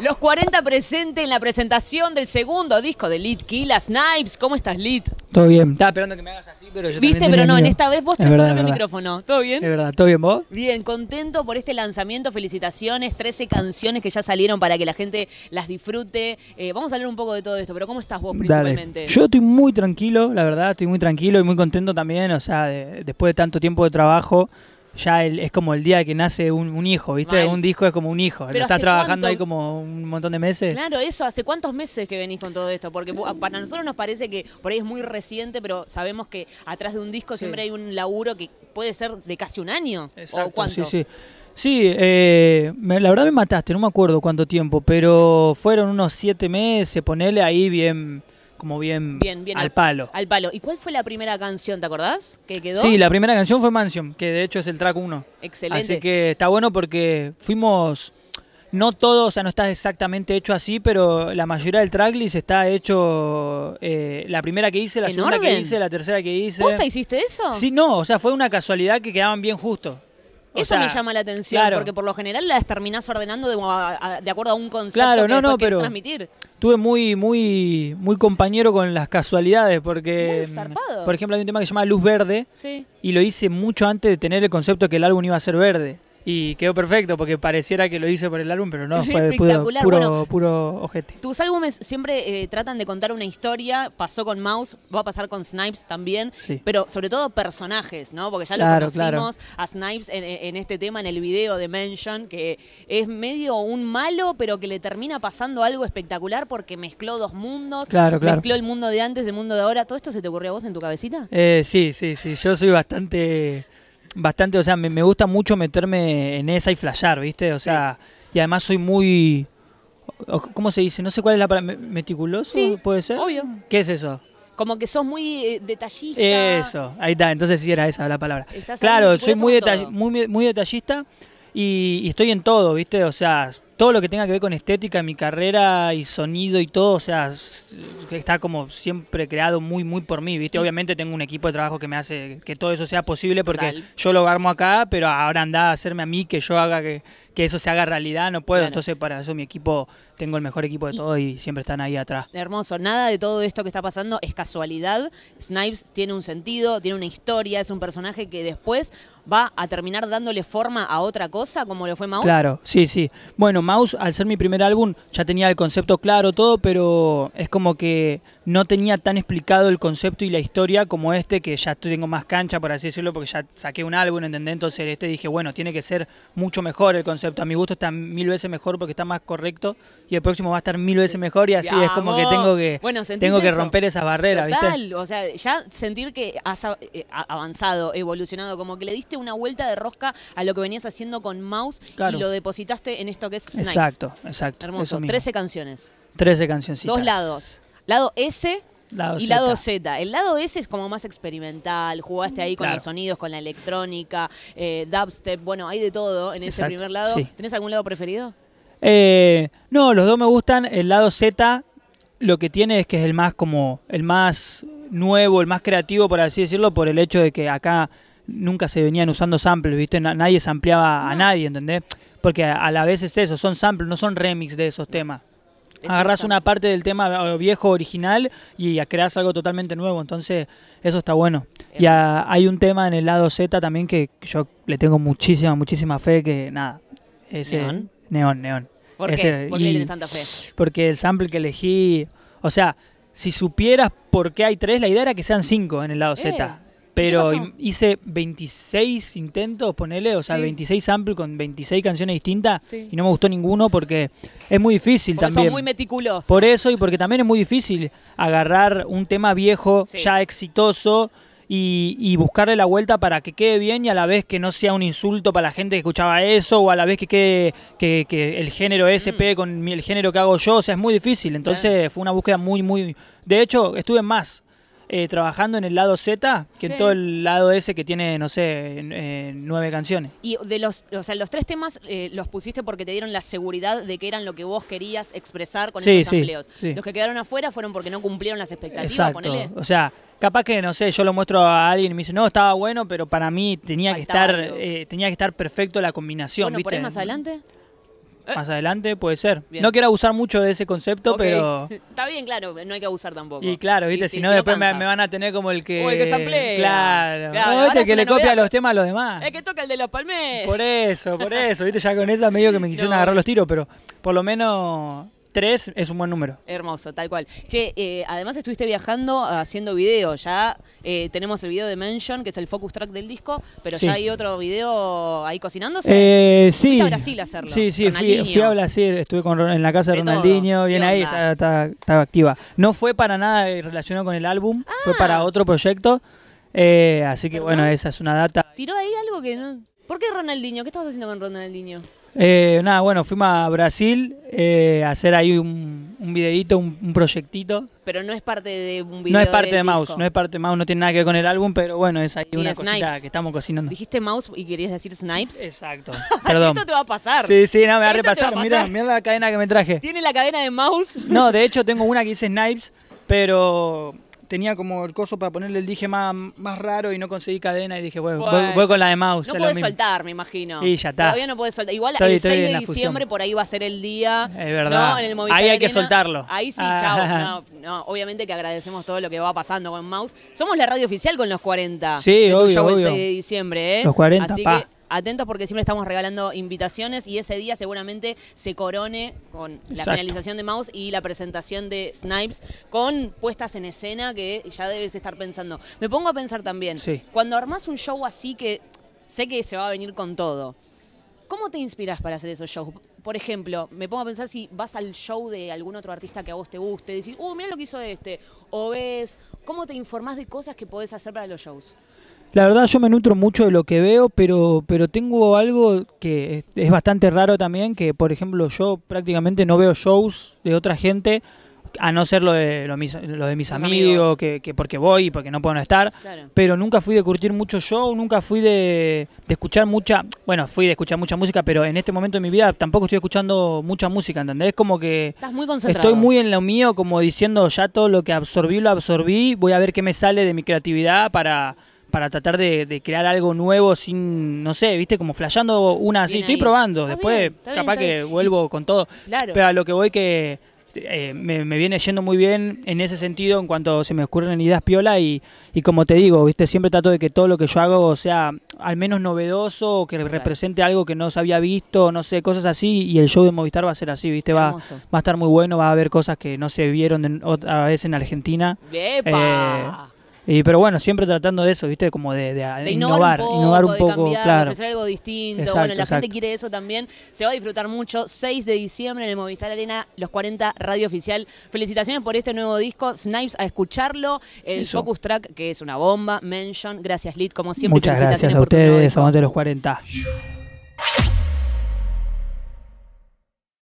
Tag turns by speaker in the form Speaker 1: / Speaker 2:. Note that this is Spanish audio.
Speaker 1: Los 40 presente en la presentación del segundo disco de Litki, Las Snipes. ¿Cómo estás, Lit?
Speaker 2: Todo bien. Estaba esperando que me hagas así, pero yo Viste, pero no, en esta
Speaker 1: vez vos tenés el micrófono.
Speaker 2: ¿Todo bien? De verdad, ¿todo bien vos?
Speaker 1: Bien, contento por este lanzamiento. Felicitaciones, 13 canciones que ya salieron para que la gente las disfrute. Eh, vamos a hablar un poco de todo esto, pero ¿cómo estás vos
Speaker 2: principalmente? Yo estoy muy tranquilo, la verdad, estoy muy tranquilo y muy contento también. O sea, después de tanto tiempo de trabajo ya es como el día que nace un, hijo, ¿viste? Un disco es como un hijo. Pero estás trabajando ahí como un montón de meses. Claro,
Speaker 1: eso. ¿Hace cuántos meses que venís con todo esto? Porque para nosotros nos parece que por ahí es muy reciente, pero sabemos que atrás de un disco siempre hay un laburo que puede ser de casi un año. ¿O cuánto? Sí, sí.
Speaker 2: Sí, eh, la verdad me mataste, no me acuerdo cuánto tiempo, pero fueron unos siete meses, ponele ahí bien como bien, al, palo. Al
Speaker 1: palo. ¿Y cuál fue la primera canción, te acordás? Que quedó. Sí, la primera
Speaker 2: canción fue Mansion, que de hecho es el track 1.
Speaker 1: Excelente. Así
Speaker 2: que está bueno porque fuimos no todos o sea, no está exactamente hecho así, pero la mayoría del tracklist está hecho. Eh, la primera que hice, la segunda que hice, la tercera que hice. te
Speaker 1: hiciste eso? Sí,
Speaker 2: no, o sea, fue una casualidad que quedaban bien justo. eso me llama la atención, porque por
Speaker 1: lo general las terminás ordenando de, acuerdo a un concepto claro, que no, no, transmitir.
Speaker 2: Estuve muy, muy, muy compañero con las casualidades, porque. Mm, por ejemplo, hay un tema que se llama Luz Verde. Y lo hice mucho antes de tener el concepto de que el álbum iba a ser verde. Y quedó perfecto porque pareciera que lo hice por el álbum, pero no, fue Espectacular. puro, ojete.
Speaker 1: Tus álbumes siempre eh, tratan de contar una historia, pasó con Mouse, va a pasar con Snipes también, pero sobre todo personajes, ¿no? Porque ya lo conocimos a Snipes en, este tema, en el video de Mention, que es medio un malo, pero que le termina pasando algo espectacular porque mezcló dos mundos, mezcló el mundo de antes, el mundo de ahora. ¿Todo esto se te ocurrió a vos en tu cabecita?
Speaker 2: Eh, sí, sí, sí. Yo soy bastante bastante, o sea, me, me gusta mucho meterme en esa y flashear, ¿viste? O sea, y además soy muy... ¿Cómo se dice? No sé cuál es la palabra. ¿Meticuloso? ¿Puede ser? Obvio. ¿Qué es eso?
Speaker 1: Como que sos muy eh, detallista. Eso,
Speaker 2: ahí está, entonces sí era esa la palabra. claro, soy muy, muy, detallista y, estoy en todo, ¿viste? O sea, todo lo que tenga que ver con estética, mi carrera y sonido y todo, o sea, está como siempre creado muy, muy por mí, ¿viste? Obviamente tengo un equipo de trabajo que me hace que todo eso sea posible porque yo lo armo acá, pero ahora anda a hacerme a mí que yo haga que, eso se haga realidad, no puedo. Entonces, para eso mi equipo, tengo el mejor equipo de todo y siempre están ahí atrás.
Speaker 1: Hermoso, nada de todo esto que está pasando es casualidad. Snipes tiene un sentido, tiene una historia, es un personaje que después va a terminar dándole forma a otra cosa, como lo fue Maus. Claro,
Speaker 2: sí, sí. Bueno, Mouse, al ser mi primer álbum, ya tenía el concepto claro, todo, pero es como que no tenía tan explicado el concepto y la historia como este, que ya tengo más cancha, por así decirlo, porque ya saqué un álbum, ¿entendés? Entonces este dije, bueno, tiene que ser mucho mejor el concepto. A mi gusto está mil veces mejor porque está más correcto y el próximo va a estar mil veces mejor y así es como que tengo que, tengo que romper esas barreras, Total,
Speaker 1: O sea, ya sentir que has eh, avanzado, evolucionado, como que le diste una vuelta de rosca a lo que venías haciendo con Mouse y lo depositaste en esto que es Snipes. Exacto, exacto. Hermoso, 13 canciones.
Speaker 2: 13 canciones Dos
Speaker 1: lados. Lado S y lado Z. El lado S es como más experimental, jugaste ahí con los sonidos, con la electrónica, eh, dubstep, bueno, hay de todo en ese primer lado. tienes ¿Tenés algún lado preferido?
Speaker 2: Eh, no, los dos me gustan. El lado Z lo que tiene es que es el más como el más nuevo, el más creativo, por así decirlo, por el hecho de que acá nunca se venían usando samples, ¿viste? Nadie sampleaba a nadie, ¿entendés? Porque a la vez es eso, son samples, no son remix de esos temas. Agarras una parte del tema eh, viejo, original, y creas algo totalmente nuevo. Entonces, eso está bueno. y hay un tema en el lado Z también que yo le tengo muchísima, muchísima fe que, nada, ese... ¿Neón? Neón, neón. ¿Por, qué? tanta fe? Porque el sample que elegí, o sea, si supieras por qué hay tres, la idea era que sean cinco en el lado Z. Eh. Pero hice 26 intentos, ponele, o sea, 26 samples con 26 canciones distintas y no me gustó ninguno porque es muy difícil también. Son muy
Speaker 1: meticulosos. Por
Speaker 2: eso y porque también es muy difícil agarrar un tema viejo, ya exitoso, y, buscarle la vuelta para que quede bien y a la vez que no sea un insulto para la gente que escuchaba eso o a la vez que quede que, que el género ese mm. con el género que hago yo, o sea, es muy difícil. Entonces fue una búsqueda muy, muy... De hecho, estuve en más eh, trabajando en el lado Z que en todo el lado S que tiene, no sé, eh, nueve canciones.
Speaker 1: Y de los, o sea, los tres temas eh, los pusiste porque te dieron la seguridad de que eran lo que vos querías expresar con esos sí, Los que quedaron afuera fueron porque no cumplieron las expectativas, Exacto. O
Speaker 2: sea, capaz que no sé, yo lo muestro a alguien y me dice, "No, estaba bueno, pero para mí tenía que estar tenía que estar perfecto la combinación", bueno, ¿viste? ahí más
Speaker 1: adelante? Eh. Más
Speaker 2: adelante puede ser. No quiero abusar mucho de ese concepto, pero.
Speaker 1: Está bien, claro, no hay que abusar tampoco.
Speaker 2: Y claro, viste, si no, después me, van a tener como el que. O el que Claro. claro. Este que le copia los temas a los demás.
Speaker 1: Es que toca el de los palmes. Por eso,
Speaker 2: por eso. Viste, ya con esa medio que me quisieron agarrar los tiros, pero por lo menos tres es un buen número.
Speaker 1: Hermoso, tal cual. Che, eh, además estuviste viajando eh, haciendo video. Ya eh, tenemos el video de Mention, que es el focus track del disco, pero ya hay otro video ahí cocinándose. Eh, sí. a Brasil hacerlo. Sí, sí, fui, a
Speaker 2: Brasil. Estuve en la casa de, Ronaldinho. Bien ahí, está, activa. No fue para nada relacionado con el álbum, fue para ah. otro proyecto. así que bueno, esa es una data.
Speaker 1: ¿Tiró ahí algo que no.? ¿Por qué Ronaldinho? ¿Qué estabas haciendo con Ronaldinho?
Speaker 2: Eh, nada, bueno, fuimos a Brasil eh, a hacer ahí un, videito videíto, un, proyectito.
Speaker 1: Pero no es parte de un video. No es parte de, Mouse, no es
Speaker 2: parte de Mouse, no tiene nada que ver con el álbum, pero bueno, es ahí una cosita que estamos cocinando.
Speaker 1: Dijiste Mouse y querías decir Snipes. Exacto. Perdón. Esto te va a pasar. Sí, sí, no, me va a repasar. Mira, mira
Speaker 2: la cadena que me traje.
Speaker 1: ¿Tiene la cadena de Mouse? no,
Speaker 2: de hecho tengo una que dice Snipes, pero tenía como el coso para ponerle el dije más, más raro y no conseguí cadena y dije, bueno, voy, con la de mouse. No puedes
Speaker 1: soltar, me imagino. Y ya está. Todavía no puedes soltar. Igual el 6 de diciembre por ahí va a ser el día. Es verdad. ahí hay que soltarlo. Ahí sí, ah. chao. No, obviamente que agradecemos todo lo que va pasando con mouse. Somos la radio oficial con los 40. Sí, obvio, tu el 6 de diciembre, ¿eh? Los 40, Así atentos porque siempre estamos regalando invitaciones y ese día seguramente se corone con la finalización de Mouse y la presentación de Snipes con puestas en escena que ya debes estar pensando. Me pongo a pensar también, cuando armás un show así que sé que se va a venir con todo, ¿cómo te inspiras para hacer esos shows? Por ejemplo, me pongo a pensar si vas al show de algún otro artista que a vos te guste, decís, uh, mira lo que hizo este, o ves, ¿cómo te informás de cosas que podés hacer para los shows?
Speaker 2: La verdad yo me nutro mucho de lo que veo, pero, pero tengo algo que es, bastante raro también, que por ejemplo yo prácticamente no veo shows de otra gente, a no ser lo de, lo mis, de mis amigos, Que, porque voy y porque no puedo estar, pero nunca fui de curtir mucho show, nunca fui de, escuchar mucha, bueno, fui de escuchar mucha música, pero en este momento de mi vida tampoco estoy escuchando mucha música, ¿entendés? Es Como que estoy muy en lo mío, como diciendo ya todo lo que absorbí, lo absorbí, voy a ver qué me sale de mi creatividad para para tratar de, crear algo nuevo sin, no sé, viste, como flasheando una así. Estoy probando, después capaz que vuelvo con todo. Pero a lo que voy que eh, me, viene yendo muy bien en ese sentido en cuanto se me ocurren ideas piola y, y, como te digo, viste, siempre trato de que todo lo que yo hago sea al menos novedoso, que represente algo que no se había visto, no sé, cosas así y el show de Movistar va a ser así, viste, va, va, a estar muy bueno, va a haber cosas que no se vieron de, otra vez en Argentina. Eh, y, pero bueno, siempre tratando de eso, ¿viste? Como de, innovar, innovar un poco, algo
Speaker 1: distinto. bueno, la gente quiere eso también. Se va a disfrutar mucho. 6 de diciembre en el Movistar Arena, los 40 Radio Oficial. Felicitaciones por este nuevo disco, Snipes, a escucharlo. El Focus Track, que es una bomba. Mention. Gracias, Lit, como siempre. Muchas gracias a ustedes, Aguante los 40.